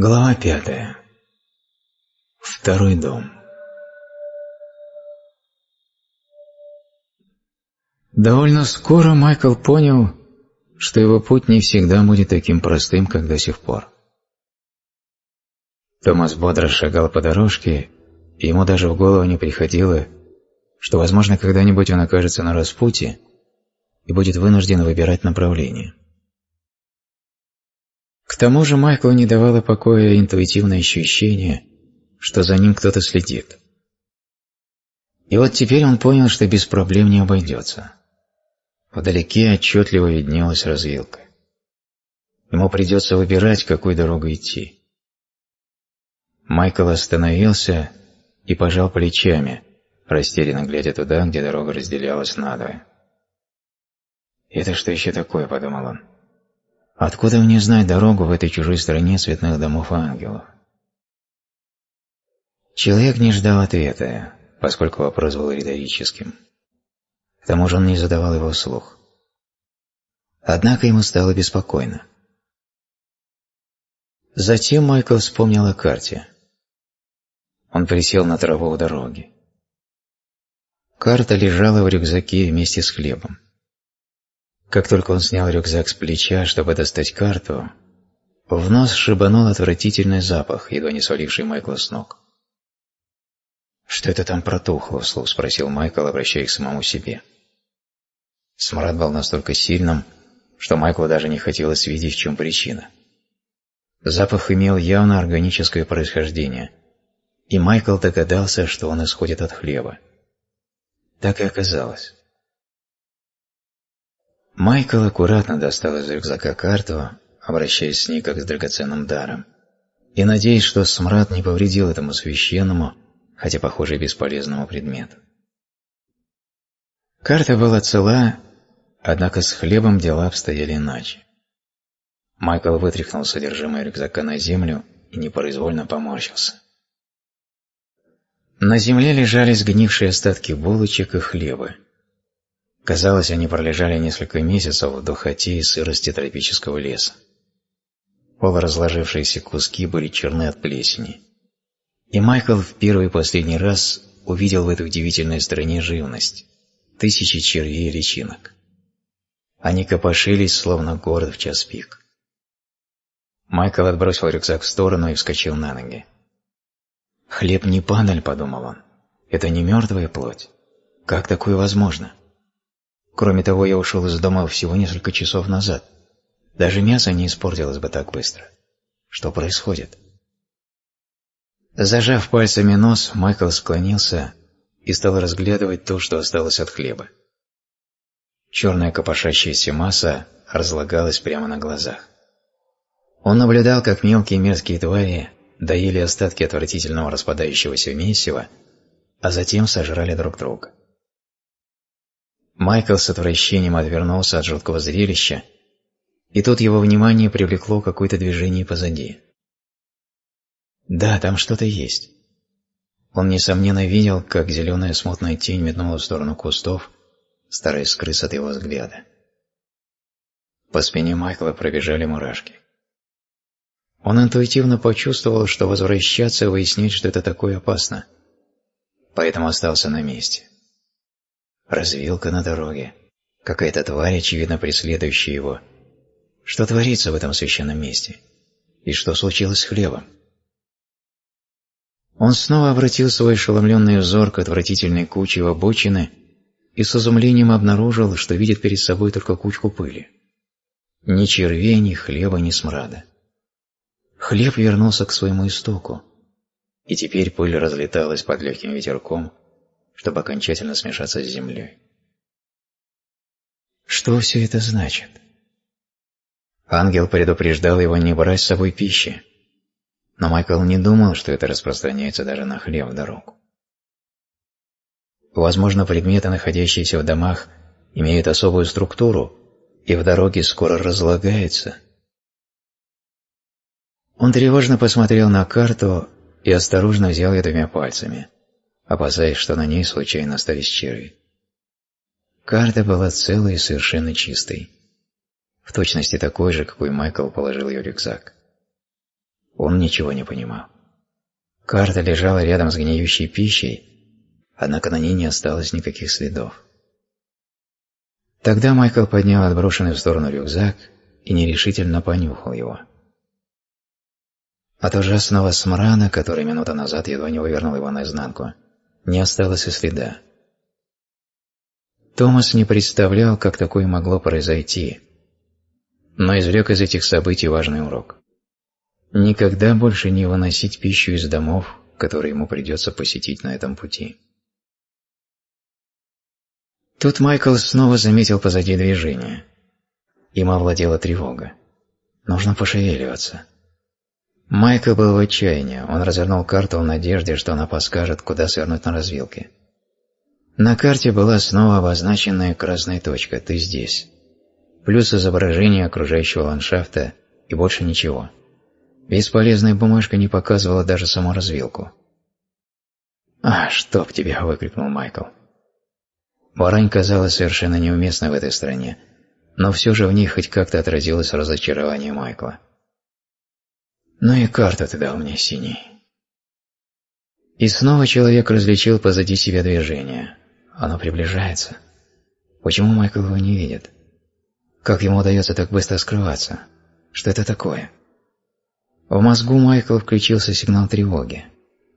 Глава пятая. Второй дом. Довольно скоро Майкл понял, что его путь не всегда будет таким простым, как до сих пор. Томас бодро шагал по дорожке, и ему даже в голову не приходило, что, возможно, когда-нибудь он окажется на распутье и будет вынужден выбирать направление – к тому же Майклу не давало покоя интуитивное ощущение, что за ним кто-то следит. И вот теперь он понял, что без проблем не обойдется. Вдалеке отчетливо виднелась развилка. Ему придется выбирать, какой дорогой идти. Майкл остановился и пожал плечами, растерянно глядя туда, где дорога разделялась надвое. «Это что еще такое?» – подумал он. Откуда мне знать дорогу в этой чужой стране цветных домов ангелов? Человек не ждал ответа, поскольку вопрос был риторическим. К тому же он не задавал его слух. Однако ему стало беспокойно. Затем Майкл вспомнил о карте. Он присел на траву у дороги. Карта лежала в рюкзаке вместе с хлебом. Как только он снял рюкзак с плеча, чтобы достать карту, в нос шибанул отвратительный запах, едва не сваливший Майкла с ног. «Что это там протухло?» – вслух спросил Майкл, обращаясь к самому себе. Смрад был настолько сильным, что Майклу даже не хотелось видеть, в чем причина. Запах имел явно органическое происхождение, и Майкл догадался, что он исходит от хлеба. Так и оказалось. Майкл аккуратно достал из рюкзака карту, обращаясь с ней как с драгоценным даром, и надеясь, что смрад не повредил этому священному, хотя, похоже, бесполезному предмету. Карта была цела, однако с хлебом дела обстояли иначе. Майкл вытряхнул содержимое рюкзака на землю и непроизвольно поморщился. На земле лежали сгнившие остатки булочек и хлеба, Казалось, они пролежали несколько месяцев в духоте и сырости тропического леса. Полуразложившиеся куски были черны от плесени. И Майкл в первый и последний раз увидел в этой удивительной стране живность, тысячи червей и личинок. Они копошились, словно город в час пик. Майкл отбросил рюкзак в сторону и вскочил на ноги. «Хлеб не панель, подумал он. «Это не мертвая плоть. Как такое возможно?» Кроме того, я ушел из дома всего несколько часов назад. Даже мясо не испортилось бы так быстро. Что происходит? Зажав пальцами нос, Майкл склонился и стал разглядывать то, что осталось от хлеба. Черная копошащаяся масса разлагалась прямо на глазах. Он наблюдал, как мелкие мерзкие твари доели остатки отвратительного распадающегося месива, а затем сожрали друг друга. Майкл с отвращением отвернулся от жуткого зрелища, и тут его внимание привлекло какое-то движение позади. Да, там что-то есть. Он, несомненно, видел, как зеленая смутная тень метнула в сторону кустов, стараясь скрыться от его взгляда. По спине Майкла пробежали мурашки. Он интуитивно почувствовал, что возвращаться и выяснить, что это такое, опасно. Поэтому остался на месте развилка на дороге, какая-то тварь, очевидно преследующая его. Что творится в этом священном месте? И что случилось с хлебом? Он снова обратил свой ошеломленный взор к отвратительной куче в обочины и с изумлением обнаружил, что видит перед собой только кучку пыли. Ни червей, ни хлеба, ни смрада. Хлеб вернулся к своему истоку, и теперь пыль разлеталась под легким ветерком, чтобы окончательно смешаться с землей. Что все это значит? Ангел предупреждал его не брать с собой пищи, но Майкл не думал, что это распространяется даже на хлеб дорогу. Возможно, предметы, находящиеся в домах, имеют особую структуру и в дороге скоро разлагаются. Он тревожно посмотрел на карту и осторожно взял ее двумя пальцами – опасаясь, что на ней случайно остались черви. Карта была целой и совершенно чистой. В точности такой же, какой Майкл положил ее в рюкзак. Он ничего не понимал. Карта лежала рядом с гниющей пищей, однако на ней не осталось никаких следов. Тогда Майкл поднял отброшенный в сторону рюкзак и нерешительно понюхал его. От ужасного смрана, который минуту назад едва не вывернул его наизнанку, не осталось и следа. Томас не представлял, как такое могло произойти, но извлек из этих событий важный урок. Никогда больше не выносить пищу из домов, которые ему придется посетить на этом пути. Тут Майкл снова заметил позади движение. Им овладела тревога. Нужно пошевеливаться. Майкл был в отчаянии. Он развернул карту в надежде, что она подскажет, куда свернуть на развилке. На карте была снова обозначенная красная точка «Ты здесь». Плюс изображение окружающего ландшафта и больше ничего. Бесполезная бумажка не показывала даже саму развилку. «А, чтоб тебя!» – выкрикнул Майкл. Барань казалась совершенно неуместной в этой стране, но все же в ней хоть как-то отразилось разочарование Майкла. Ну и карта ты дал мне синий. И снова человек различил позади себя движение. Оно приближается. Почему Майкл его не видит? Как ему удается так быстро скрываться? Что это такое? В мозгу Майкл включился сигнал тревоги.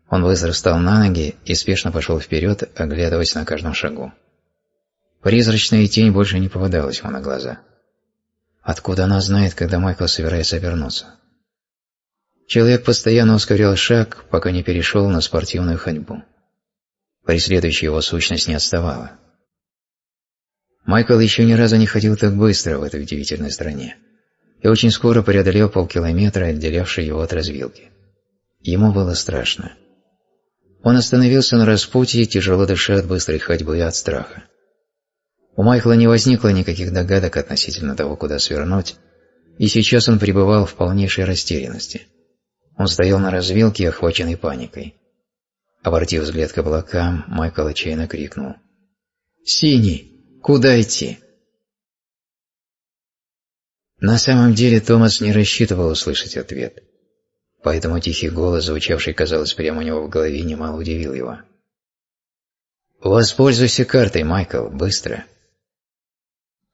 Он быстро встал на ноги и спешно пошел вперед, оглядываясь на каждом шагу. Призрачная тень больше не попадалась ему на глаза. Откуда она знает, когда Майкл собирается обернуться? Человек постоянно ускорял шаг, пока не перешел на спортивную ходьбу. Преследующая его сущность не отставала. Майкл еще ни разу не ходил так быстро в этой удивительной стране и очень скоро преодолел полкилометра, отделявший его от развилки. Ему было страшно. Он остановился на распутье, тяжело дыша от быстрой ходьбы и от страха. У Майкла не возникло никаких догадок относительно того, куда свернуть, и сейчас он пребывал в полнейшей растерянности – он стоял на развилке, охваченный паникой. Обратив взгляд к облакам, Майкл отчаянно крикнул. «Синий! Куда идти?» На самом деле Томас не рассчитывал услышать ответ. Поэтому тихий голос, звучавший, казалось, прямо у него в голове, немало удивил его. «Воспользуйся картой, Майкл, быстро!»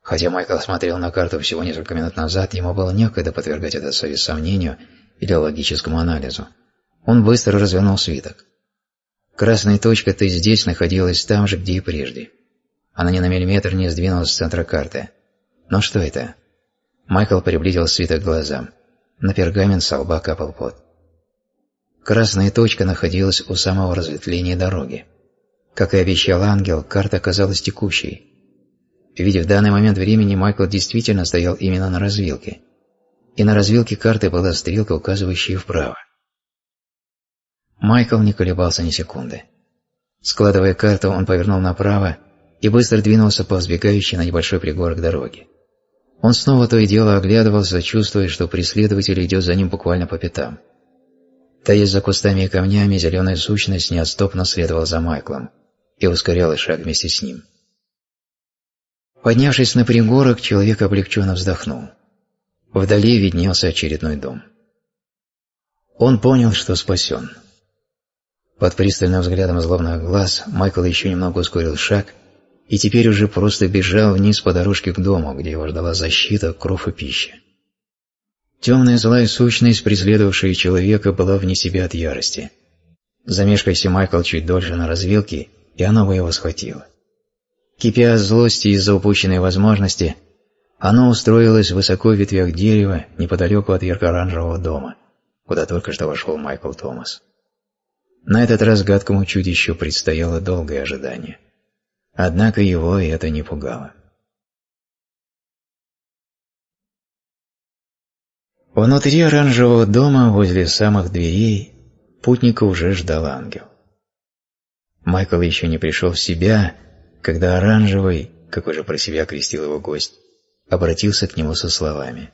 Хотя Майкл смотрел на карту всего несколько минут назад, ему было некогда подвергать этот совет сомнению – идеологическому анализу, он быстро развернул свиток. Красная точка «ты здесь» находилась там же, где и прежде. Она ни на миллиметр не сдвинулась с центра карты. Но что это? Майкл приблизил свиток к глазам. На пергамент со лба капал пот. Красная точка находилась у самого разветвления дороги. Как и обещал ангел, карта оказалась текущей. Ведь в данный момент времени Майкл действительно стоял именно на развилке и на развилке карты была стрелка, указывающая вправо. Майкл не колебался ни секунды. Складывая карту, он повернул направо и быстро двинулся по взбегающей на небольшой пригорок дороги. Он снова то и дело оглядывался, чувствуя, что преследователь идет за ним буквально по пятам. Таясь за кустами и камнями, зеленая сущность неотступно следовала за Майклом и ускоряла шаг вместе с ним. Поднявшись на пригорок, человек облегченно вздохнул. Вдали виднелся очередной дом. Он понял, что спасен. Под пристальным взглядом злобных глаз Майкл еще немного ускорил шаг и теперь уже просто бежал вниз по дорожке к дому, где его ждала защита, кров и пища. Темная злая сущность, преследовавшая человека, была вне себя от ярости. Замешкайся Майкл чуть дольше на развилке, и она бы его схватила. Кипя от злости из-за упущенной возможности, оно устроилось высоко в ветвях дерева неподалеку от ярко-оранжевого дома, куда только что вошел Майкл Томас. На этот раз гадкому чудищу предстояло долгое ожидание. Однако его это не пугало. Внутри оранжевого дома, возле самых дверей, путника уже ждал ангел. Майкл еще не пришел в себя, когда оранжевый, как уже про себя крестил его гость, обратился к нему со словами.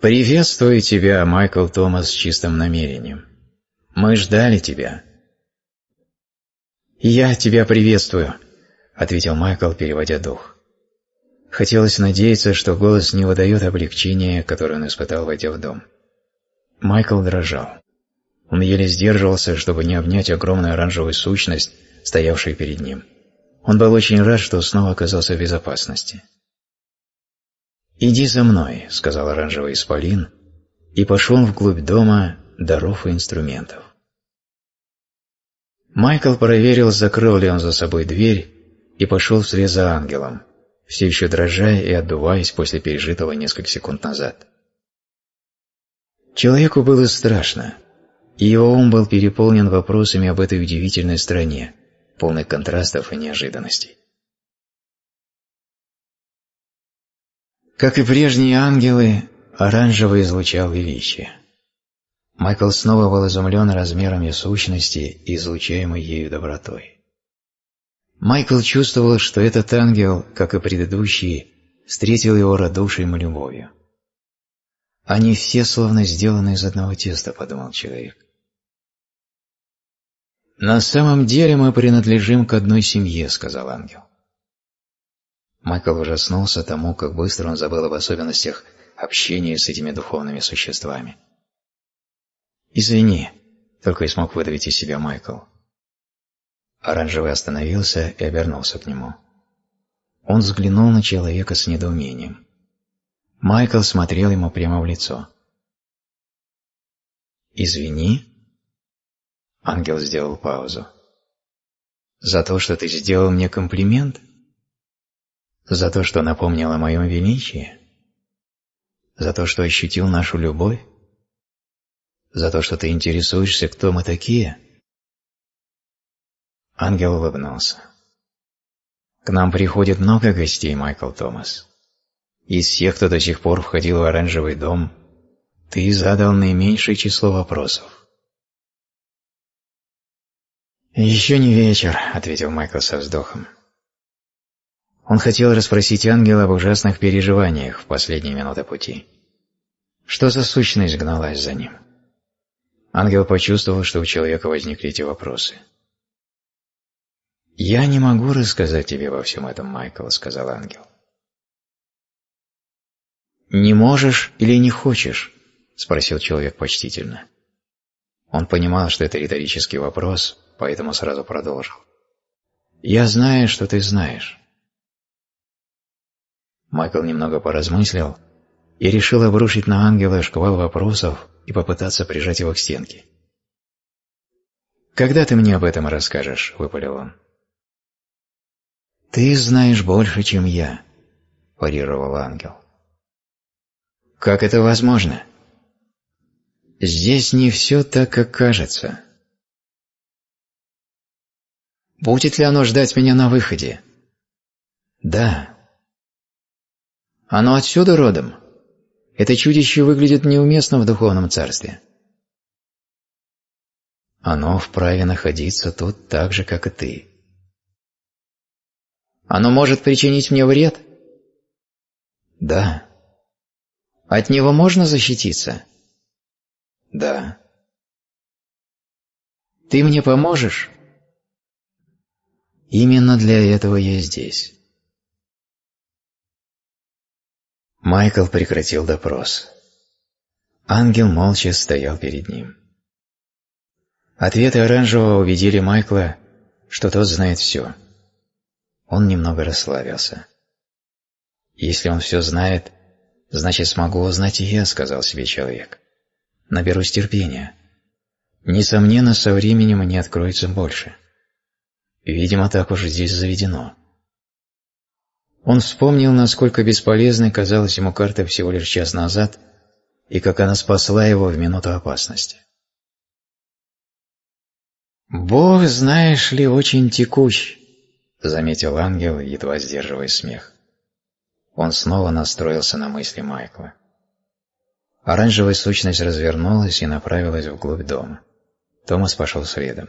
«Приветствую тебя, Майкл Томас, с чистым намерением. Мы ждали тебя». «Я тебя приветствую», — ответил Майкл, переводя дух. Хотелось надеяться, что голос не выдает облегчения, которое он испытал, войдя в дом. Майкл дрожал. Он еле сдерживался, чтобы не обнять огромную оранжевую сущность, стоявшую перед ним. Он был очень рад, что снова оказался в безопасности. «Иди за мной», — сказал оранжевый исполин, и пошел вглубь дома даров и инструментов. Майкл проверил, закрыл ли он за собой дверь, и пошел вслед за ангелом, все еще дрожа и отдуваясь после пережитого несколько секунд назад. Человеку было страшно, и его ум был переполнен вопросами об этой удивительной стране, полный контрастов и неожиданностей. Как и прежние ангелы, оранжево излучал величие. Майкл снова был изумлен размерами сущности и излучаемой ею добротой. Майкл чувствовал, что этот ангел, как и предыдущие, встретил его радушием и любовью. «Они все словно сделаны из одного теста», — подумал человек. «На самом деле мы принадлежим к одной семье», — сказал ангел. Майкл ужаснулся тому, как быстро он забыл об особенностях общения с этими духовными существами. «Извини», — только и смог выдавить из себя Майкл. Оранжевый остановился и обернулся к нему. Он взглянул на человека с недоумением. Майкл смотрел ему прямо в лицо. «Извини», Ангел сделал паузу. «За то, что ты сделал мне комплимент? За то, что напомнил о моем величии? За то, что ощутил нашу любовь? За то, что ты интересуешься, кто мы такие?» Ангел улыбнулся. «К нам приходит много гостей, Майкл Томас. Из всех, кто до сих пор входил в оранжевый дом, ты задал наименьшее число вопросов. «Еще не вечер», — ответил Майкл со вздохом. Он хотел расспросить ангела об ужасных переживаниях в последние минуты пути. Что за сущность гналась за ним? Ангел почувствовал, что у человека возникли эти вопросы. «Я не могу рассказать тебе во всем этом, Майкл», — сказал ангел. «Не можешь или не хочешь?» — спросил человек почтительно. Он понимал, что это риторический вопрос, поэтому сразу продолжил. «Я знаю, что ты знаешь». Майкл немного поразмыслил и решил обрушить на ангела шквал вопросов и попытаться прижать его к стенке. «Когда ты мне об этом расскажешь?» – выпалил он. «Ты знаешь больше, чем я», – парировал ангел. «Как это возможно?» «Здесь не все так, как кажется. Будет ли оно ждать меня на выходе? Да. Оно отсюда родом? Это чудище выглядит неуместно в духовном царстве. Оно вправе находиться тут так же, как и ты. Оно может причинить мне вред? Да. От него можно защититься? Да. Ты мне поможешь? Именно для этого я здесь. Майкл прекратил допрос. Ангел молча стоял перед ним. Ответы оранжевого убедили Майкла, что тот знает все. Он немного расслабился. «Если он все знает, значит, смогу узнать и я», — сказал себе человек. «Наберусь терпения. Несомненно, со временем мне откроется больше». Видимо, так уж здесь заведено. Он вспомнил, насколько бесполезной казалась ему карта всего лишь час назад, и как она спасла его в минуту опасности. «Бог, знаешь ли, очень текущ», — заметил ангел, едва сдерживая смех. Он снова настроился на мысли Майкла. Оранжевая сущность развернулась и направилась вглубь дома. Томас пошел следом.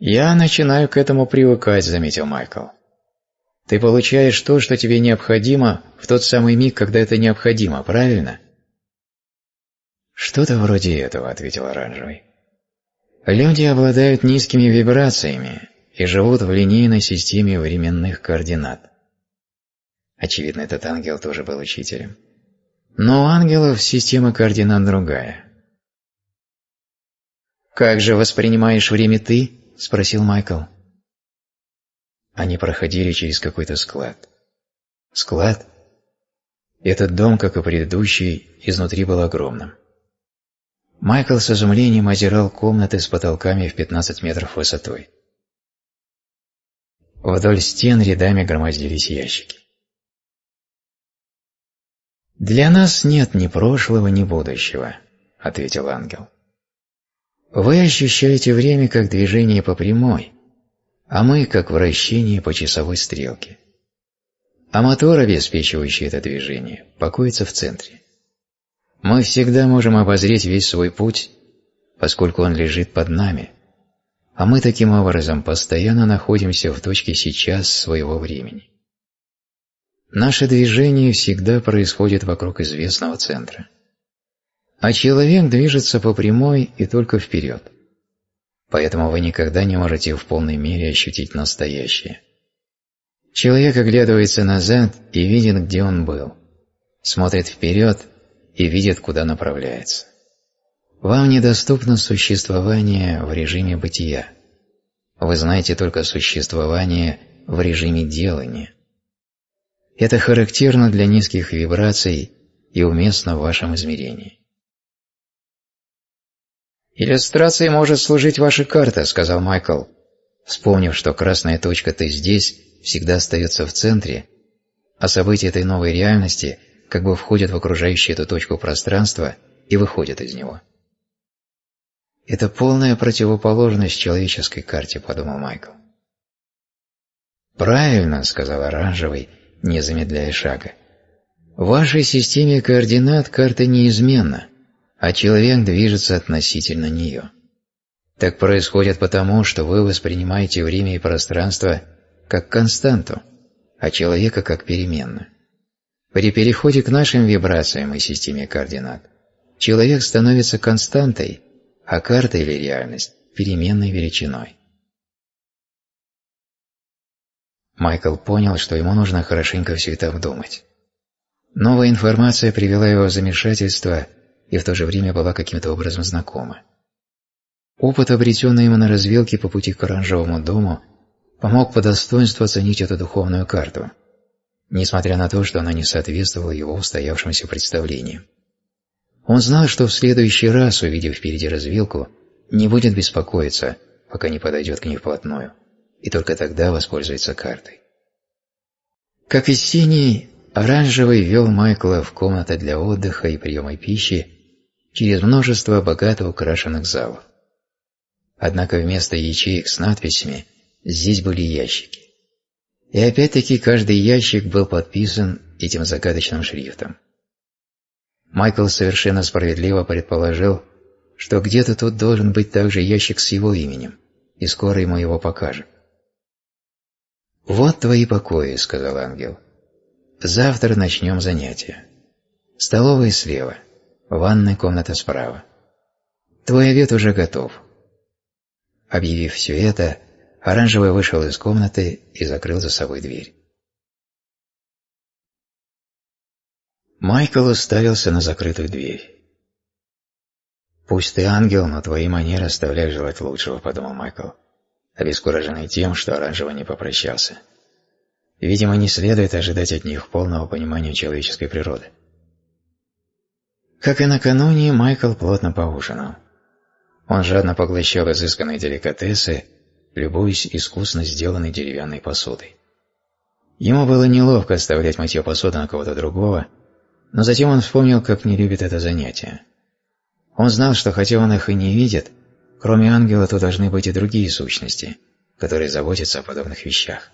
«Я начинаю к этому привыкать», — заметил Майкл. «Ты получаешь то, что тебе необходимо, в тот самый миг, когда это необходимо, правильно?» «Что-то вроде этого», — ответил Оранжевый. «Люди обладают низкими вибрациями и живут в линейной системе временных координат». Очевидно, этот ангел тоже был учителем. Но у ангелов система координат другая. «Как же воспринимаешь время ты?» Спросил Майкл. Они проходили через какой-то склад. Склад? Этот дом, как и предыдущий, изнутри был огромным. Майкл с изумлением озирал комнаты с потолками в 15 метров высотой. Вдоль стен рядами громоздились ящики. «Для нас нет ни прошлого, ни будущего», — ответил ангел. Вы ощущаете время как движение по прямой, а мы как вращение по часовой стрелке. А мотор, обеспечивающий это движение, покоится в центре. Мы всегда можем обозреть весь свой путь, поскольку он лежит под нами, а мы таким образом постоянно находимся в точке сейчас своего времени. Наше движение всегда происходит вокруг известного центра. А человек движется по прямой и только вперед. Поэтому вы никогда не можете в полной мере ощутить настоящее. Человек оглядывается назад и видит, где он был. Смотрит вперед и видит, куда направляется. Вам недоступно существование в режиме бытия. Вы знаете только существование в режиме делания. Это характерно для низких вибраций и уместно в вашем измерении. «Иллюстрацией может служить ваша карта», — сказал Майкл. Вспомнив, что красная точка «ты здесь» всегда остается в центре, а события этой новой реальности как бы входят в окружающую эту точку пространства и выходят из него. «Это полная противоположность человеческой карте», — подумал Майкл. «Правильно», — сказал Оранжевый, не замедляя шага. «В вашей системе координат карта неизменна, а человек движется относительно нее. Так происходит потому, что вы воспринимаете время и пространство как константу, а человека как переменную. При переходе к нашим вибрациям и системе координат человек становится константой, а карта или реальность – переменной величиной. Майкл понял, что ему нужно хорошенько все это обдумать. Новая информация привела его в замешательство – и в то же время была каким-то образом знакома. Опыт, обретенный ему на развилке по пути к оранжевому дому, помог по достоинству оценить эту духовную карту, несмотря на то, что она не соответствовала его устоявшимся представлениям. Он знал, что в следующий раз, увидев впереди развилку, не будет беспокоиться, пока не подойдет к ней вплотную, и только тогда воспользуется картой. Как и синий, оранжевый вел Майкла в комнаты для отдыха и приема пищи, через множество богато украшенных залов. Однако вместо ячеек с надписями здесь были ящики. И опять-таки каждый ящик был подписан этим загадочным шрифтом. Майкл совершенно справедливо предположил, что где-то тут должен быть также ящик с его именем, и скоро ему его покажут. «Вот твои покои», — сказал ангел. «Завтра начнем занятия. Столовая слева». Ванная комната справа. Твой обед уже готов. Объявив все это, Оранжевый вышел из комнаты и закрыл за собой дверь. Майкл уставился на закрытую дверь. «Пусть ты ангел, но твои манеры оставляют желать лучшего», — подумал Майкл, обескураженный тем, что Оранжевый не попрощался. Видимо, не следует ожидать от них полного понимания человеческой природы. Как и накануне, Майкл плотно поужинал. Он жадно поглощал изысканные деликатесы, любуясь искусно сделанной деревянной посудой. Ему было неловко оставлять мытье посуды на кого-то другого, но затем он вспомнил, как не любит это занятие. Он знал, что хотя он их и не видит, кроме ангела то должны быть и другие сущности, которые заботятся о подобных вещах.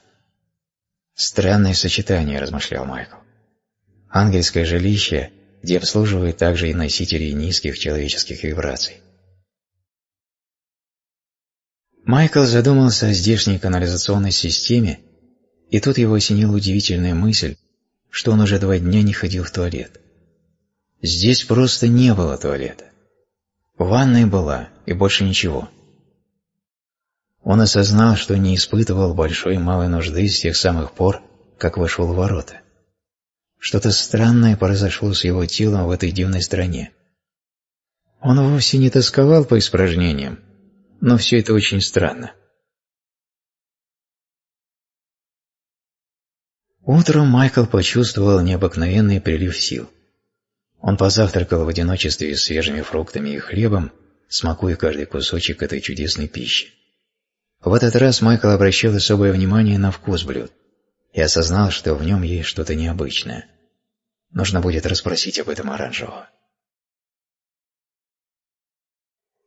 Странное сочетание, размышлял Майкл. Ангельское жилище – где обслуживают также и носители низких человеческих вибраций. Майкл задумался о здешней канализационной системе, и тут его осенила удивительная мысль, что он уже два дня не ходил в туалет. Здесь просто не было туалета. Ванная была, и больше ничего. Он осознал, что не испытывал большой и малой нужды с тех самых пор, как вышел в ворота. Что-то странное произошло с его телом в этой дивной стране. Он вовсе не тосковал по испражнениям, но все это очень странно. Утром Майкл почувствовал необыкновенный прилив сил. Он позавтракал в одиночестве свежими фруктами и хлебом, смакуя каждый кусочек этой чудесной пищи. В этот раз Майкл обращал особое внимание на вкус блюд и осознал, что в нем есть что-то необычное. Нужно будет расспросить об этом Оранжевого.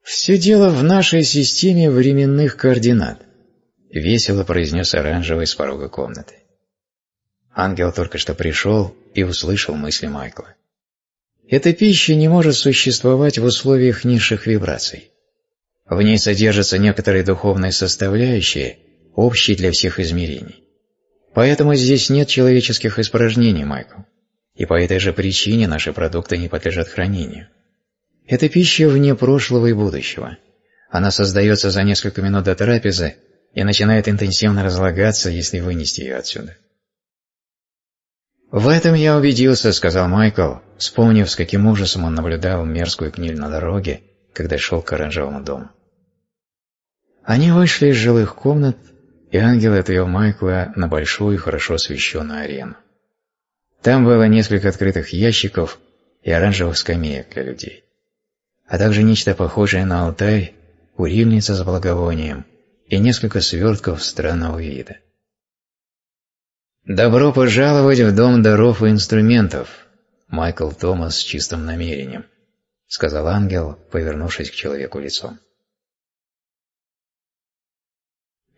«Все дело в нашей системе временных координат», — весело произнес Оранжевый с порога комнаты. Ангел только что пришел и услышал мысли Майкла. «Эта пища не может существовать в условиях низших вибраций. В ней содержатся некоторые духовные составляющие, общие для всех измерений. Поэтому здесь нет человеческих испражнений, Майкл и по этой же причине наши продукты не подлежат хранению. Это пища вне прошлого и будущего. Она создается за несколько минут до трапезы и начинает интенсивно разлагаться, если вынести ее отсюда. «В этом я убедился», — сказал Майкл, вспомнив, с каким ужасом он наблюдал мерзкую гниль на дороге, когда шел к оранжевому дому. Они вышли из жилых комнат, и ангел отвел Майкла на большую, хорошо освещенную арену. Там было несколько открытых ящиков и оранжевых скамеек для людей, а также нечто похожее на алтарь, курильница с благовонием и несколько свертков странного вида. «Добро пожаловать в Дом даров и инструментов», Майкл Томас с чистым намерением, сказал ангел, повернувшись к человеку лицом.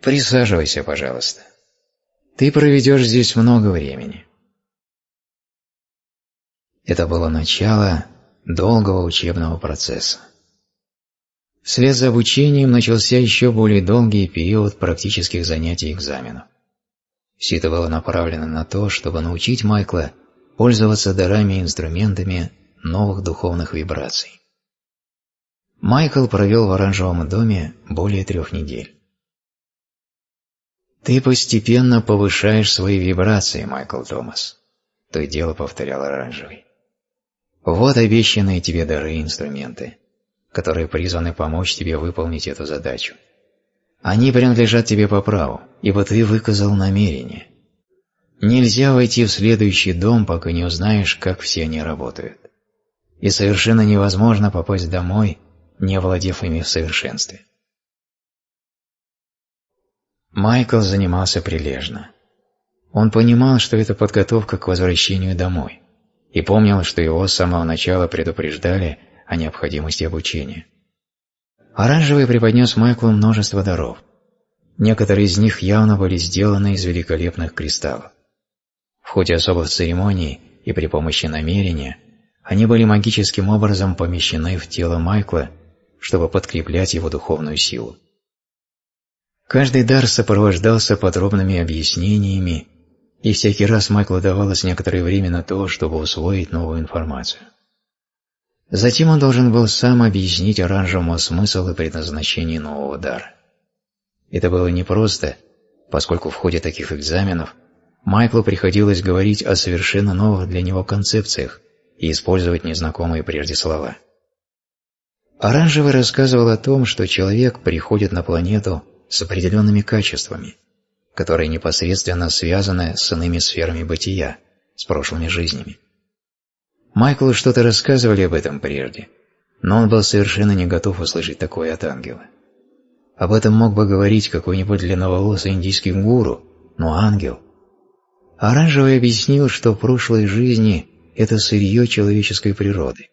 Присаживайся, пожалуйста. Ты проведешь здесь много времени. Это было начало долгого учебного процесса. Вслед за обучением начался еще более долгий период практических занятий и экзаменов. Все это было направлено на то, чтобы научить Майкла пользоваться дарами и инструментами новых духовных вибраций. Майкл провел в оранжевом доме более трех недель. «Ты постепенно повышаешь свои вибрации, Майкл Томас», – то и дело повторял оранжевый. Вот обещанные тебе дары и инструменты, которые призваны помочь тебе выполнить эту задачу. Они принадлежат тебе по праву, ибо ты выказал намерение. Нельзя войти в следующий дом, пока не узнаешь, как все они работают. И совершенно невозможно попасть домой, не овладев ими в совершенстве. Майкл занимался прилежно. Он понимал, что это подготовка к возвращению домой и помнил, что его с самого начала предупреждали о необходимости обучения. Оранжевый преподнес Майклу множество даров. Некоторые из них явно были сделаны из великолепных кристаллов. В ходе особых церемоний и при помощи намерения они были магическим образом помещены в тело Майкла, чтобы подкреплять его духовную силу. Каждый дар сопровождался подробными объяснениями и всякий раз Майклу давалось некоторое время на то, чтобы усвоить новую информацию. Затем он должен был сам объяснить оранжевому смысл и предназначение нового дара. Это было непросто, поскольку в ходе таких экзаменов Майклу приходилось говорить о совершенно новых для него концепциях и использовать незнакомые прежде слова. Оранжевый рассказывал о том, что человек приходит на планету с определенными качествами – которые непосредственно связаны с иными сферами бытия, с прошлыми жизнями. Майклу что-то рассказывали об этом прежде, но он был совершенно не готов услышать такое от ангела. Об этом мог бы говорить какой-нибудь длинноволосый индийский гуру, но ангел. Оранжевый объяснил, что прошлые жизни – это сырье человеческой природы,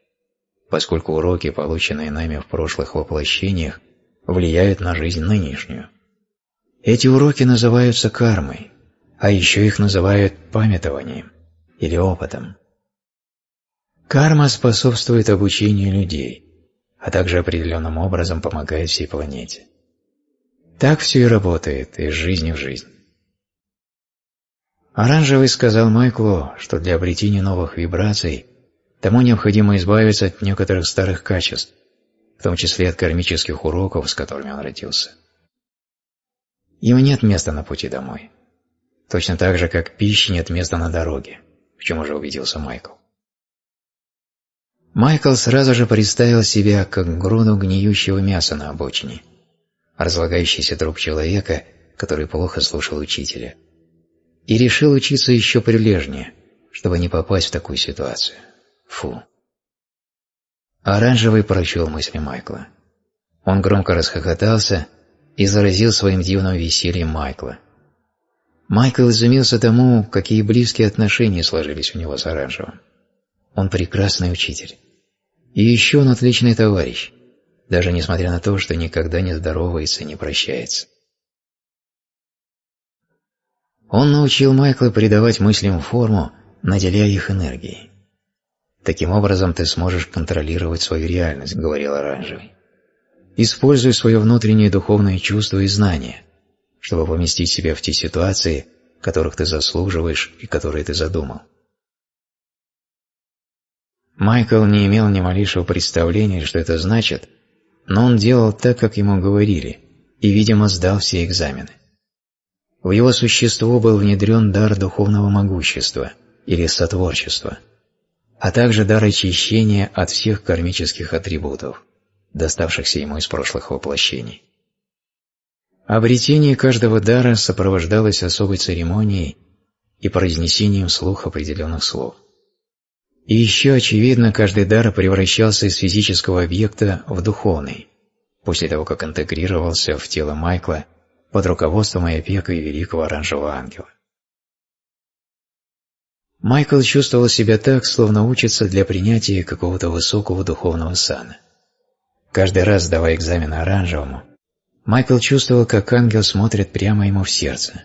поскольку уроки, полученные нами в прошлых воплощениях, влияют на жизнь нынешнюю. Эти уроки называются кармой, а еще их называют памятованием или опытом. Карма способствует обучению людей, а также определенным образом помогает всей планете. Так все и работает из жизни в жизнь. Оранжевый сказал Майклу, что для обретения новых вибраций тому необходимо избавиться от некоторых старых качеств, в том числе от кармических уроков, с которыми он родился. Им нет места на пути домой. Точно так же, как пищи нет места на дороге, в чем уже убедился Майкл. Майкл сразу же представил себя как груду гниющего мяса на обочине, разлагающийся труп человека, который плохо слушал учителя, и решил учиться еще прилежнее, чтобы не попасть в такую ситуацию. Фу. Оранжевый прочел мысли Майкла. Он громко расхохотался и заразил своим дивным весельем Майкла. Майкл изумился тому, какие близкие отношения сложились у него с Оранжевым. Он прекрасный учитель. И еще он отличный товарищ, даже несмотря на то, что никогда не здоровается и не прощается. Он научил Майкла придавать мыслям форму, наделяя их энергией. «Таким образом ты сможешь контролировать свою реальность», — говорил Оранжевый используй свое внутреннее духовное чувство и знание, чтобы поместить себя в те ситуации, которых ты заслуживаешь и которые ты задумал. Майкл не имел ни малейшего представления, что это значит, но он делал так, как ему говорили, и, видимо, сдал все экзамены. В его существо был внедрен дар духовного могущества или сотворчества, а также дар очищения от всех кармических атрибутов доставшихся ему из прошлых воплощений. Обретение а каждого дара сопровождалось особой церемонией и произнесением вслух определенных слов. И еще, очевидно, каждый дар превращался из физического объекта в духовный, после того, как интегрировался в тело Майкла под руководством и опекой великого оранжевого ангела. Майкл чувствовал себя так, словно учится для принятия какого-то высокого духовного сана. Каждый раз, сдавая экзамен оранжевому, Майкл чувствовал, как ангел смотрит прямо ему в сердце.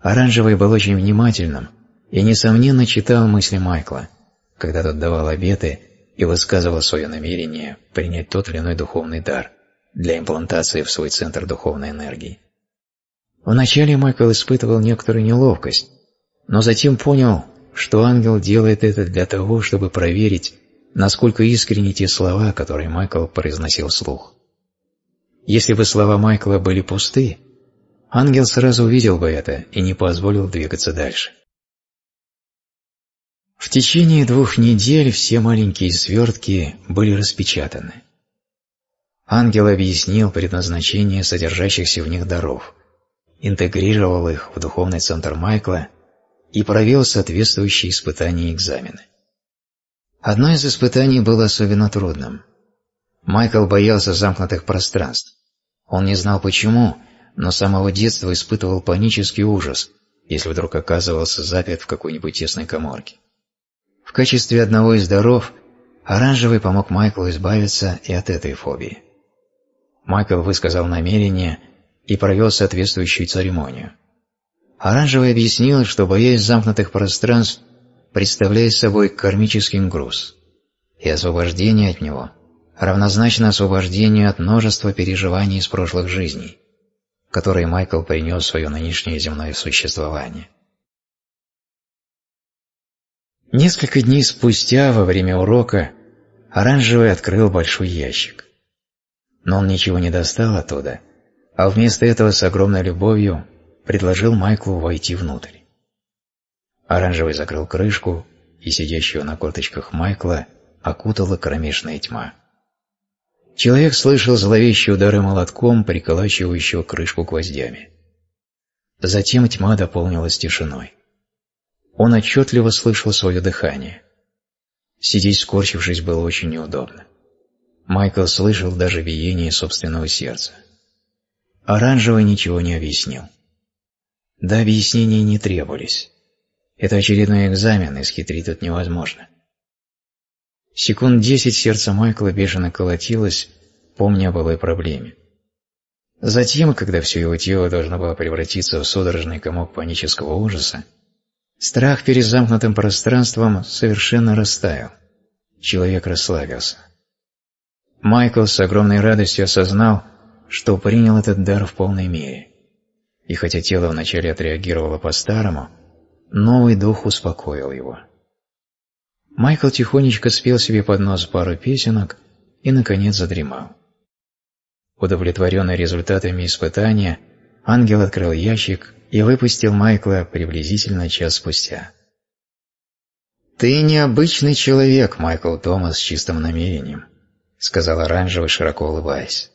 Оранжевый был очень внимательным и, несомненно, читал мысли Майкла, когда тот давал обеты и высказывал свое намерение принять тот или иной духовный дар для имплантации в свой центр духовной энергии. Вначале Майкл испытывал некоторую неловкость, но затем понял, что ангел делает это для того, чтобы проверить, насколько искренни те слова, которые Майкл произносил вслух. Если бы слова Майкла были пусты, ангел сразу увидел бы это и не позволил двигаться дальше. В течение двух недель все маленькие свертки были распечатаны. Ангел объяснил предназначение содержащихся в них даров, интегрировал их в духовный центр Майкла и провел соответствующие испытания и экзамены. Одно из испытаний было особенно трудным. Майкл боялся замкнутых пространств. Он не знал почему, но с самого детства испытывал панический ужас, если вдруг оказывался заперт в какой-нибудь тесной коморке. В качестве одного из даров оранжевый помог Майклу избавиться и от этой фобии. Майкл высказал намерение и провел соответствующую церемонию. Оранжевый объяснил, что, боясь замкнутых пространств, представляет собой кармический груз, и освобождение от него равнозначно освобождению от множества переживаний из прошлых жизней, которые Майкл принес в свое нынешнее земное существование. Несколько дней спустя, во время урока, Оранжевый открыл большой ящик. Но он ничего не достал оттуда, а вместо этого с огромной любовью предложил Майклу войти внутрь. Оранжевый закрыл крышку, и сидящего на корточках Майкла окутала кромешная тьма. Человек слышал зловещие удары молотком, приколачивающего крышку гвоздями. Затем тьма дополнилась тишиной. Он отчетливо слышал свое дыхание. Сидеть скорчившись было очень неудобно. Майкл слышал даже биение собственного сердца. Оранжевый ничего не объяснил. Да объяснения не требовались. Это очередной экзамен, и схитрить тут невозможно. Секунд десять сердце Майкла бешено колотилось, помня о былой проблеме. Затем, когда все его тело должно было превратиться в судорожный комок панического ужаса, страх перед замкнутым пространством совершенно растаял. Человек расслабился. Майкл с огромной радостью осознал, что принял этот дар в полной мере. И хотя тело вначале отреагировало по-старому – Новый дух успокоил его. Майкл тихонечко спел себе под нос пару песенок и, наконец, задремал. Удовлетворенный результатами испытания, ангел открыл ящик и выпустил Майкла приблизительно час спустя. «Ты необычный человек, Майкл Томас, с чистым намерением», — сказал Оранжевый, широко улыбаясь.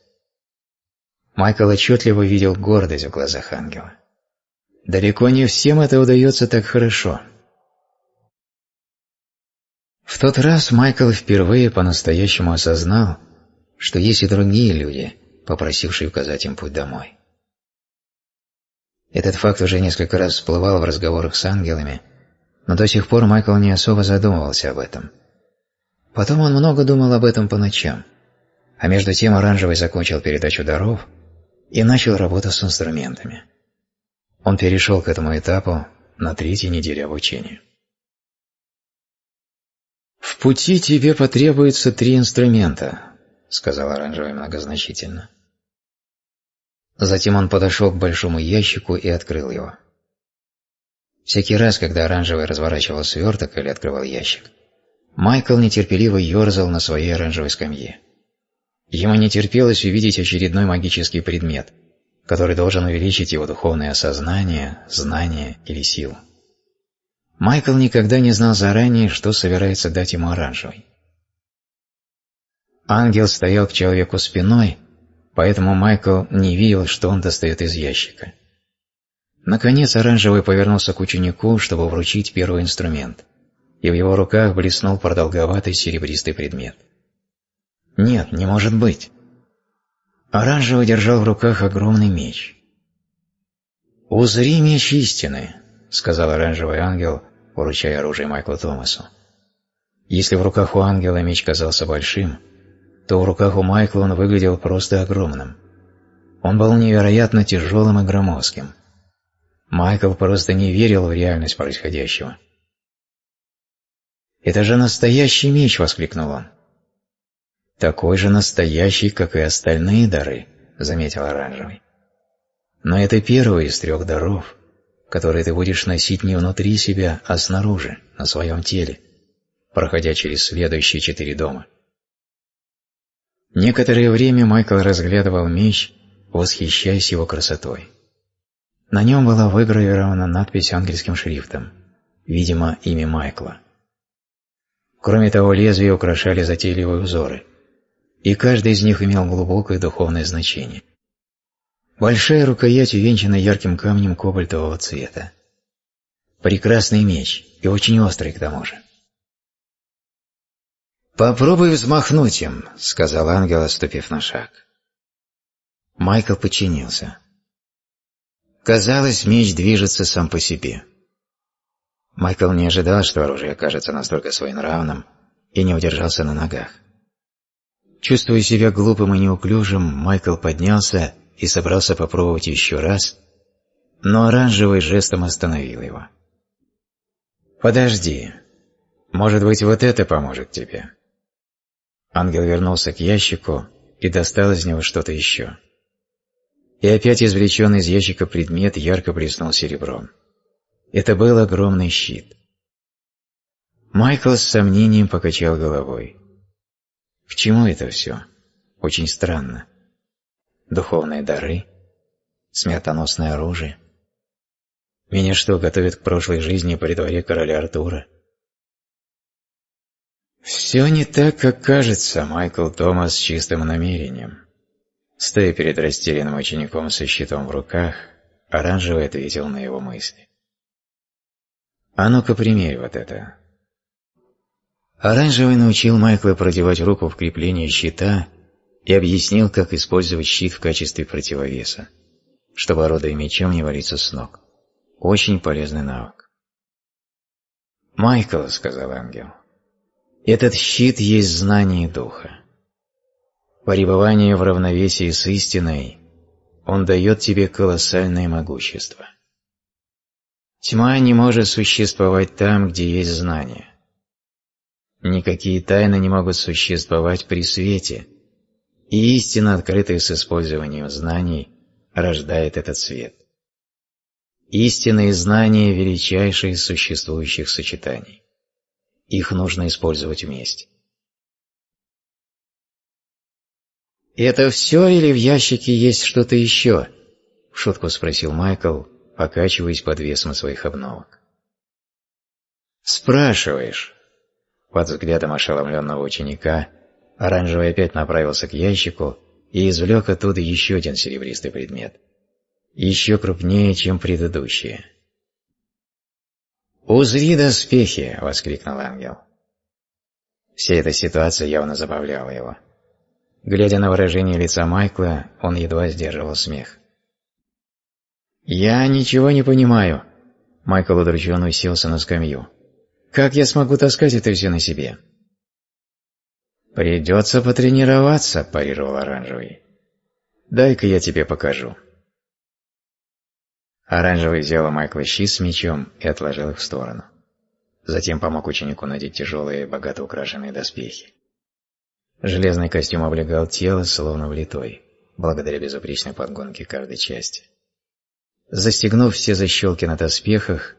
Майкл отчетливо видел гордость в глазах ангела. Далеко не всем это удается так хорошо. В тот раз Майкл впервые по-настоящему осознал, что есть и другие люди, попросившие указать им путь домой. Этот факт уже несколько раз всплывал в разговорах с ангелами, но до сих пор Майкл не особо задумывался об этом. Потом он много думал об этом по ночам, а между тем Оранжевый закончил передачу даров и начал работу с инструментами. Он перешел к этому этапу на третьей неделе обучения. «В пути тебе потребуется три инструмента», — сказал Оранжевый многозначительно. Затем он подошел к большому ящику и открыл его. Всякий раз, когда Оранжевый разворачивал сверток или открывал ящик, Майкл нетерпеливо ерзал на своей оранжевой скамье. Ему не терпелось увидеть очередной магический предмет — который должен увеличить его духовное осознание, знание или силу. Майкл никогда не знал заранее, что собирается дать ему оранжевый. Ангел стоял к человеку спиной, поэтому Майкл не видел, что он достает из ящика. Наконец оранжевый повернулся к ученику, чтобы вручить первый инструмент, и в его руках блеснул продолговатый серебристый предмет. «Нет, не может быть!» Оранжевый держал в руках огромный меч. «Узри меч истины», — сказал оранжевый ангел, вручая оружие Майклу Томасу. Если в руках у ангела меч казался большим, то в руках у Майкла он выглядел просто огромным. Он был невероятно тяжелым и громоздким. Майкл просто не верил в реальность происходящего. «Это же настоящий меч!» — воскликнул он такой же настоящий, как и остальные дары», — заметил Оранжевый. «Но это первый из трех даров, который ты будешь носить не внутри себя, а снаружи, на своем теле, проходя через следующие четыре дома». Некоторое время Майкл разглядывал меч, восхищаясь его красотой. На нем была выгравирована надпись ангельским шрифтом, видимо, имя Майкла. Кроме того, лезвие украшали затейливые узоры – и каждый из них имел глубокое духовное значение. Большая рукоять увенчана ярким камнем кобальтового цвета. Прекрасный меч, и очень острый к тому же. «Попробуй взмахнуть им», — сказал ангел, отступив на шаг. Майкл подчинился. Казалось, меч движется сам по себе. Майкл не ожидал, что оружие окажется настолько своенравным, и не удержался на ногах. Чувствуя себя глупым и неуклюжим, Майкл поднялся и собрался попробовать еще раз, но оранжевый жестом остановил его. «Подожди. Может быть, вот это поможет тебе?» Ангел вернулся к ящику и достал из него что-то еще. И опять извлеченный из ящика предмет ярко блеснул серебром. Это был огромный щит. Майкл с сомнением покачал головой. К чему это все? Очень странно. Духовные дары, смертоносное оружие. Меня что, готовят к прошлой жизни при дворе короля Артура? Все не так, как кажется, Майкл Томас с чистым намерением. Стоя перед растерянным учеником со щитом в руках, оранжевый ответил на его мысли. «А ну-ка примерь вот это. Оранжевый научил Майкла продевать руку в крепление щита и объяснил, как использовать щит в качестве противовеса, чтобы, рода и мечом, не валиться с ног. Очень полезный навык. «Майкл», — сказал ангел, — «этот щит есть знание духа. Пребывание в равновесии с истиной он дает тебе колоссальное могущество. Тьма не может существовать там, где есть знание. Никакие тайны не могут существовать при свете, и истина, открытая с использованием знаний, рождает этот свет. Истина и знание – величайшие из существующих сочетаний. Их нужно использовать вместе. «Это все или в ящике есть что-то еще?» – в шутку спросил Майкл, покачиваясь под весом своих обновок. «Спрашиваешь, под взглядом ошеломленного ученика оранжевый опять направился к ящику и извлек оттуда еще один серебристый предмет. Еще крупнее, чем предыдущие. «Узри доспехи!» — воскликнул ангел. Вся эта ситуация явно забавляла его. Глядя на выражение лица Майкла, он едва сдерживал смех. «Я ничего не понимаю», — Майкл удрученно уселся на скамью. Как я смогу таскать это все на себе? «Придется потренироваться», – парировал Оранжевый. «Дай-ка я тебе покажу». Оранжевый взял у Майкла щит с мечом и отложил их в сторону. Затем помог ученику надеть тяжелые, богато украшенные доспехи. Железный костюм облегал тело, словно влитой, благодаря безупречной подгонке каждой части. Застегнув все защелки на доспехах,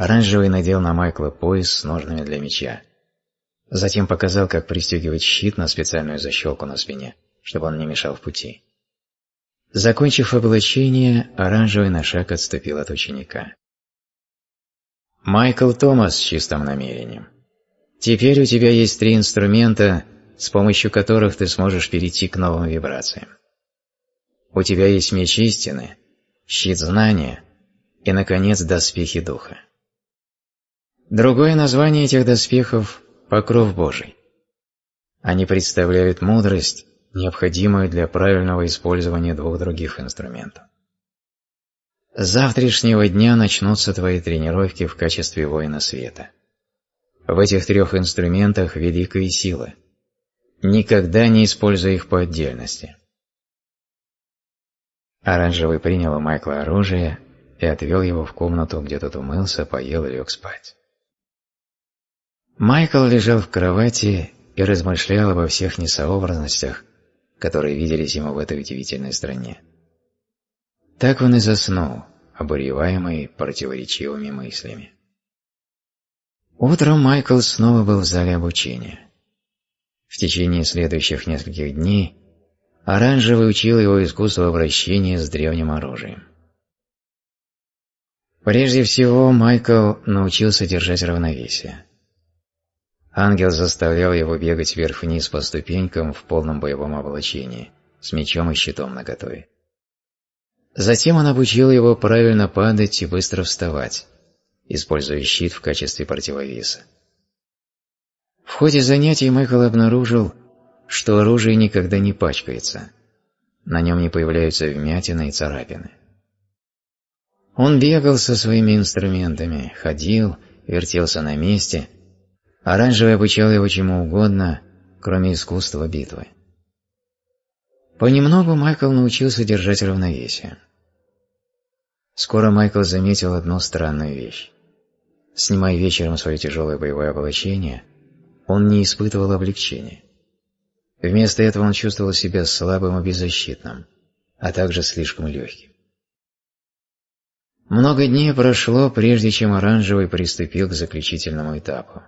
Оранжевый надел на Майкла пояс с ножными для меча. Затем показал, как пристегивать щит на специальную защелку на спине, чтобы он не мешал в пути. Закончив облачение, оранжевый на шаг отступил от ученика. Майкл Томас с чистым намерением. Теперь у тебя есть три инструмента, с помощью которых ты сможешь перейти к новым вибрациям. У тебя есть меч истины, щит знания и, наконец, доспехи духа. Другое название этих доспехов – покров Божий. Они представляют мудрость, необходимую для правильного использования двух других инструментов. С завтрашнего дня начнутся твои тренировки в качестве воина света. В этих трех инструментах великая сила. Никогда не используй их по отдельности. Оранжевый принял у Майкла оружие и отвел его в комнату, где тот умылся, поел и лег спать. Майкл лежал в кровати и размышлял обо всех несообразностях, которые виделись ему в этой удивительной стране. Так он и заснул, обуреваемый противоречивыми мыслями. Утром Майкл снова был в зале обучения. В течение следующих нескольких дней Оранжевый учил его искусство обращения с древним оружием. Прежде всего, Майкл научился держать равновесие. Ангел заставлял его бегать вверх-вниз по ступенькам в полном боевом облачении, с мечом и щитом наготове. Затем он обучил его правильно падать и быстро вставать, используя щит в качестве противовеса. В ходе занятий Майкл обнаружил, что оружие никогда не пачкается, на нем не появляются вмятины и царапины. Он бегал со своими инструментами, ходил, вертелся на месте – Оранжевый обучал его чему угодно, кроме искусства битвы. Понемногу Майкл научился держать равновесие. Скоро Майкл заметил одну странную вещь. Снимая вечером свое тяжелое боевое облачение, он не испытывал облегчения. Вместо этого он чувствовал себя слабым и беззащитным, а также слишком легким. Много дней прошло, прежде чем Оранжевый приступил к заключительному этапу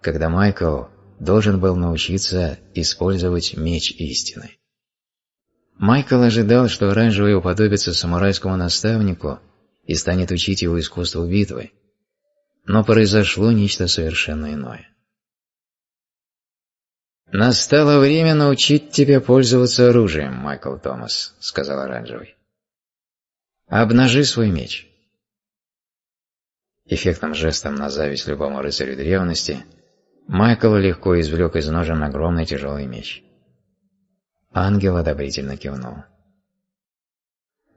когда Майкл должен был научиться использовать меч истины. Майкл ожидал, что оранжевый уподобится самурайскому наставнику и станет учить его искусству битвы, но произошло нечто совершенно иное. «Настало время научить тебя пользоваться оружием, Майкл Томас», — сказал Оранжевый. «Обнажи свой меч». Эффектным жестом на зависть любому рыцарю древности — Майкл легко извлек из ножен огромный тяжелый меч. Ангел одобрительно кивнул.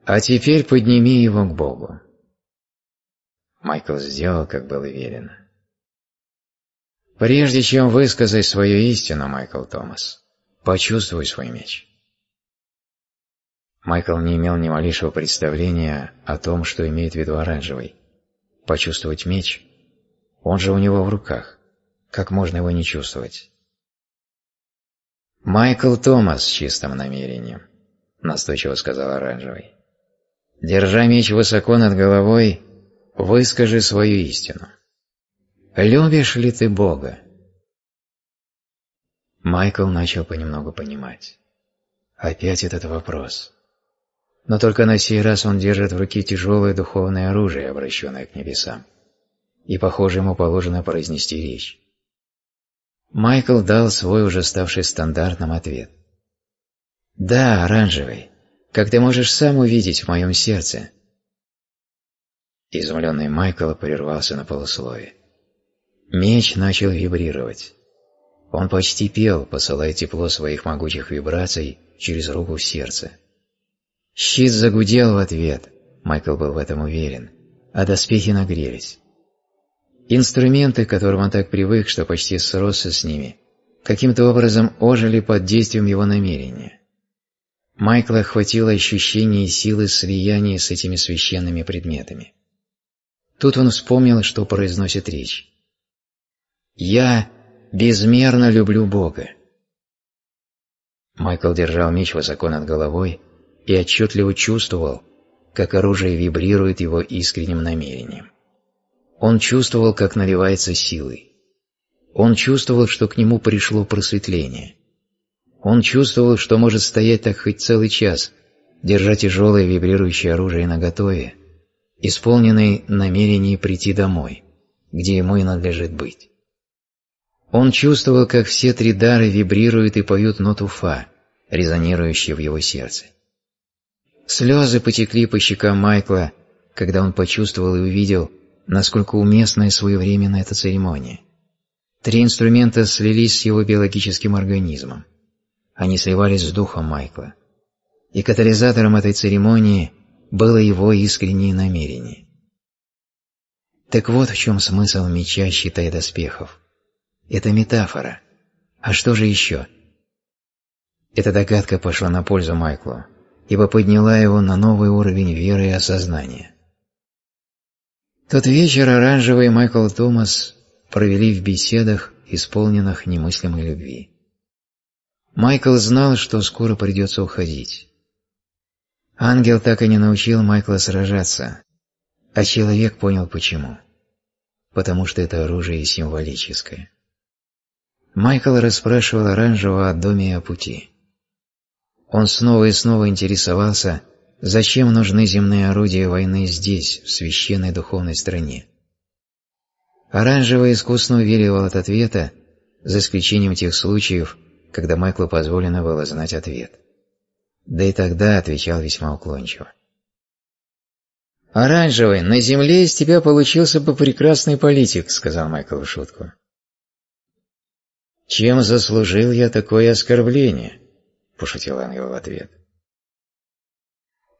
«А теперь подними его к Богу». Майкл сделал, как был велено. «Прежде чем высказать свою истину, Майкл Томас, почувствуй свой меч». Майкл не имел ни малейшего представления о том, что имеет в виду оранжевый. Почувствовать меч? Он же у него в руках как можно его не чувствовать. «Майкл Томас с чистым намерением», — настойчиво сказал Оранжевый. «Держа меч высоко над головой, выскажи свою истину. Любишь ли ты Бога?» Майкл начал понемногу понимать. Опять этот вопрос. Но только на сей раз он держит в руке тяжелое духовное оружие, обращенное к небесам. И, похоже, ему положено произнести речь. Майкл дал свой уже ставший стандартным ответ. «Да, оранжевый, как ты можешь сам увидеть в моем сердце». Изумленный Майкл прервался на полуслове. Меч начал вибрировать. Он почти пел, посылая тепло своих могучих вибраций через руку в сердце. Щит загудел в ответ, Майкл был в этом уверен, а доспехи нагрелись. Инструменты, к которым он так привык, что почти сросся с ними, каким-то образом ожили под действием его намерения. Майкла охватило ощущение силы слияния с этими священными предметами. Тут он вспомнил, что произносит речь. «Я безмерно люблю Бога». Майкл держал меч высоко над головой и отчетливо чувствовал, как оружие вибрирует его искренним намерением. Он чувствовал, как наливается силой. Он чувствовал, что к нему пришло просветление. Он чувствовал, что может стоять так хоть целый час, держа тяжелое вибрирующее оружие наготове, исполненный намерений прийти домой, где ему и надлежит быть. Он чувствовал, как все три дара вибрируют и поют ноту фа, резонирующие в его сердце. Слезы потекли по щекам Майкла, когда он почувствовал и увидел, насколько уместна и своевременна эта церемония. Три инструмента слились с его биологическим организмом. Они сливались с духом Майкла. И катализатором этой церемонии было его искреннее намерение. Так вот в чем смысл меча, считай доспехов. Это метафора. А что же еще? Эта догадка пошла на пользу Майклу, ибо подняла его на новый уровень веры и осознания. Тот вечер оранжевый и Майкл Томас провели в беседах, исполненных немыслимой любви. Майкл знал, что скоро придется уходить. Ангел так и не научил Майкла сражаться, а человек понял почему. Потому что это оружие символическое. Майкл расспрашивал Оранжевого о доме и о пути. Он снова и снова интересовался, Зачем нужны земные орудия войны здесь, в священной духовной стране? Оранжевый искусно увиливал от ответа, за исключением тех случаев, когда Майклу позволено было знать ответ. Да и тогда отвечал весьма уклончиво. «Оранжевый, на земле из тебя получился бы прекрасный политик», — сказал Майкл в шутку. «Чем заслужил я такое оскорбление?» — пошутил ангел в ответ.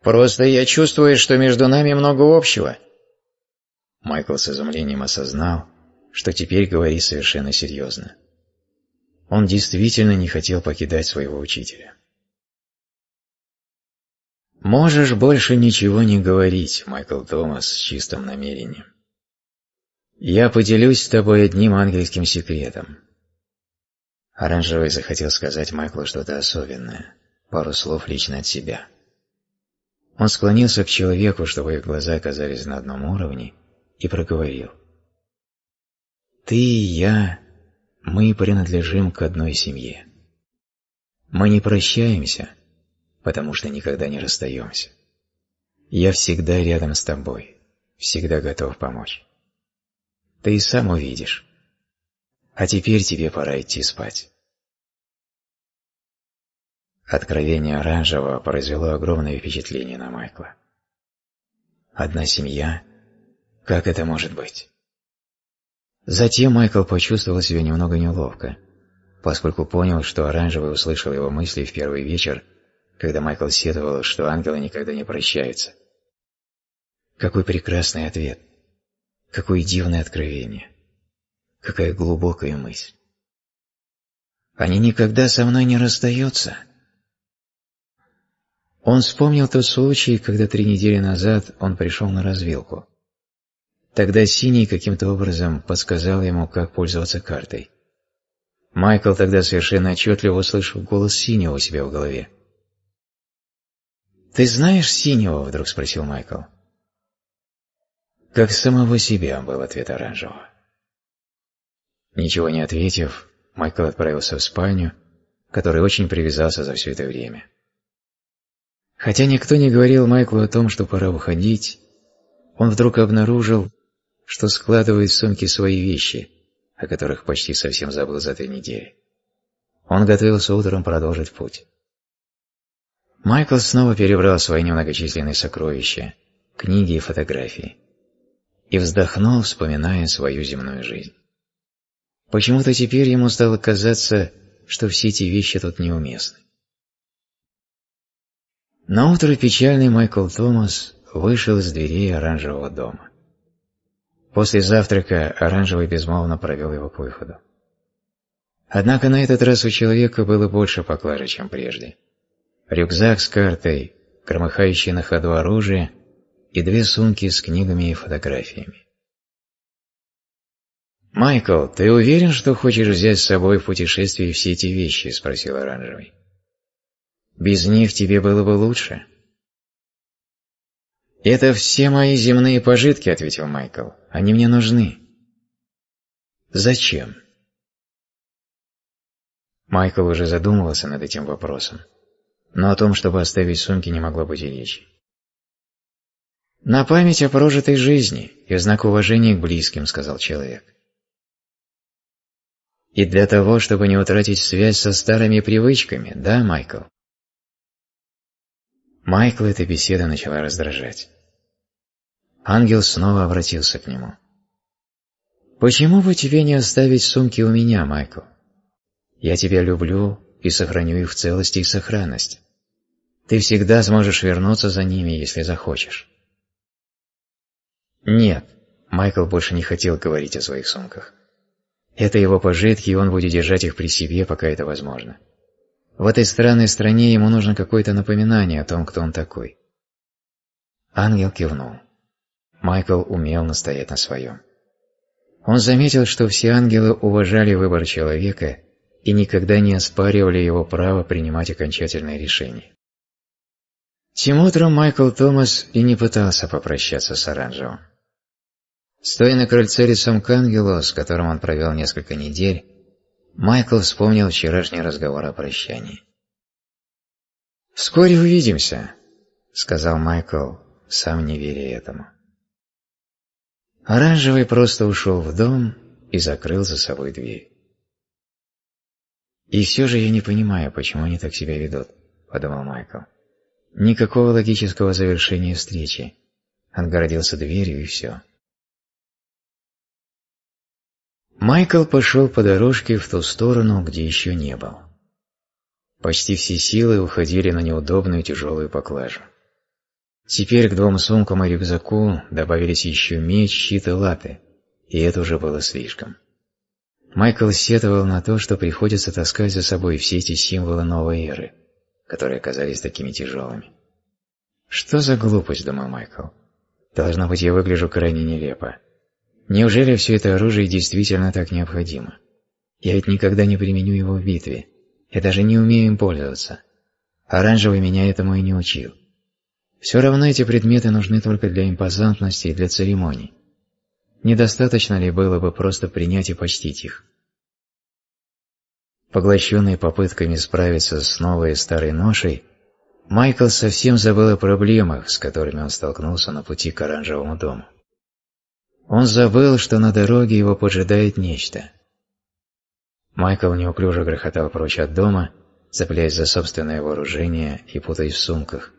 Просто я чувствую, что между нами много общего». Майкл с изумлением осознал, что теперь говорит совершенно серьезно. Он действительно не хотел покидать своего учителя. «Можешь больше ничего не говорить», — Майкл Томас с чистым намерением. «Я поделюсь с тобой одним английским секретом». Оранжевый захотел сказать Майклу что-то особенное, пару слов лично от себя. Он склонился к человеку, чтобы их глаза оказались на одном уровне, и проговорил. «Ты и я, мы принадлежим к одной семье. Мы не прощаемся, потому что никогда не расстаемся. Я всегда рядом с тобой, всегда готов помочь. Ты и сам увидишь. А теперь тебе пора идти спать». Откровение оранжевого произвело огромное впечатление на Майкла. Одна семья? Как это может быть? Затем Майкл почувствовал себя немного неловко, поскольку понял, что оранжевый услышал его мысли в первый вечер, когда Майкл сетовал, что ангелы никогда не прощаются. Какой прекрасный ответ! Какое дивное откровение! Какая глубокая мысль! Они никогда со мной не расстаются. Он вспомнил тот случай, когда три недели назад он пришел на развилку. Тогда Синий каким-то образом подсказал ему, как пользоваться картой. Майкл тогда совершенно отчетливо услышал голос Синего у себя в голове. «Ты знаешь Синего?» – вдруг спросил Майкл. «Как самого себя», – был ответ Оранжевого. Ничего не ответив, Майкл отправился в спальню, который очень привязался за все это время. Хотя никто не говорил Майклу о том, что пора уходить, он вдруг обнаружил, что складывает в сумки свои вещи, о которых почти совсем забыл за две недели. Он готовился утром продолжить путь. Майкл снова перебрал свои немногочисленные сокровища, книги и фотографии, и вздохнул, вспоминая свою земную жизнь. Почему-то теперь ему стало казаться, что все эти вещи тут неуместны. На утро печальный Майкл Томас вышел из дверей оранжевого дома. После завтрака оранжевый безмолвно провел его к выходу. Однако на этот раз у человека было больше поклажи, чем прежде. Рюкзак с картой, громыхающее на ходу оружие и две сумки с книгами и фотографиями. «Майкл, ты уверен, что хочешь взять с собой в путешествие все эти вещи?» – спросил Оранжевый. Без них тебе было бы лучше. «Это все мои земные пожитки», — ответил Майкл. «Они мне нужны». «Зачем?» Майкл уже задумывался над этим вопросом, но о том, чтобы оставить сумки, не могло быть и речи. «На память о прожитой жизни и в знак уважения к близким», — сказал человек. «И для того, чтобы не утратить связь со старыми привычками, да, Майкл?» Майкла эта беседа начала раздражать. Ангел снова обратился к нему. «Почему бы тебе не оставить сумки у меня, Майкл? Я тебя люблю и сохраню их в целости и сохранности. Ты всегда сможешь вернуться за ними, если захочешь». «Нет», — Майкл больше не хотел говорить о своих сумках. «Это его пожитки, и он будет держать их при себе, пока это возможно». В этой странной стране ему нужно какое-то напоминание о том, кто он такой. Ангел кивнул. Майкл умел настоять на своем. Он заметил, что все ангелы уважали выбор человека и никогда не оспаривали его право принимать окончательное решение. Тем утром Майкл Томас и не пытался попрощаться с Оранжевым. Стоя на крыльце лицом к ангелу, с которым он провел несколько недель, Майкл вспомнил вчерашний разговор о прощании. «Вскоре увидимся», — сказал Майкл, сам не веря этому. Оранжевый просто ушел в дом и закрыл за собой дверь. «И все же я не понимаю, почему они так себя ведут», — подумал Майкл. «Никакого логического завершения встречи. Он гордился дверью и все». Майкл пошел по дорожке в ту сторону, где еще не был. Почти все силы уходили на неудобную тяжелую поклажу. Теперь к двум сумкам и рюкзаку добавились еще меч, щит и латы, и это уже было слишком. Майкл сетовал на то, что приходится таскать за собой все эти символы новой эры, которые оказались такими тяжелыми. «Что за глупость?» – думал Майкл. «Должно быть, я выгляжу крайне нелепо. Неужели все это оружие действительно так необходимо? Я ведь никогда не применю его в битве. Я даже не умею им пользоваться. Оранжевый меня этому и не учил. Все равно эти предметы нужны только для импозантности и для церемоний. Недостаточно ли было бы просто принять и почтить их? Поглощенный попытками справиться с новой и старой ношей, Майкл совсем забыл о проблемах, с которыми он столкнулся на пути к оранжевому дому. Он забыл, что на дороге его поджидает нечто. Майкл неуклюже грохотал прочь от дома, цепляясь за собственное вооружение и путаясь в сумках,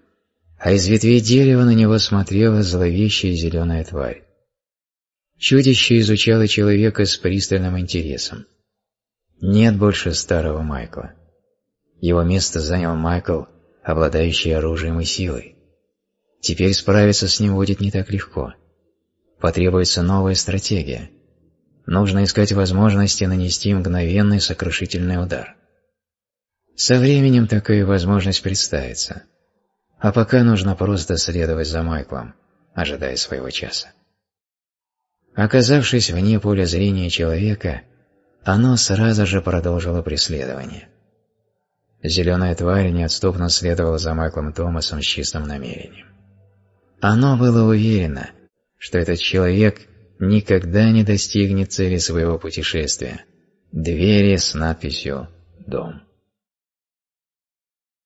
а из ветвей дерева на него смотрела зловещая зеленая тварь. Чудище изучало человека с пристальным интересом. Нет больше старого Майкла. Его место занял Майкл, обладающий оружием и силой. Теперь справиться с ним будет не так легко потребуется новая стратегия. Нужно искать возможности нанести мгновенный сокрушительный удар. Со временем такая возможность представится. А пока нужно просто следовать за Майклом, ожидая своего часа. Оказавшись вне поля зрения человека, оно сразу же продолжило преследование. Зеленая тварь неотступно следовала за Майклом Томасом с чистым намерением. Оно было уверено – что этот человек никогда не достигнет цели своего путешествия – двери с надписью «Дом».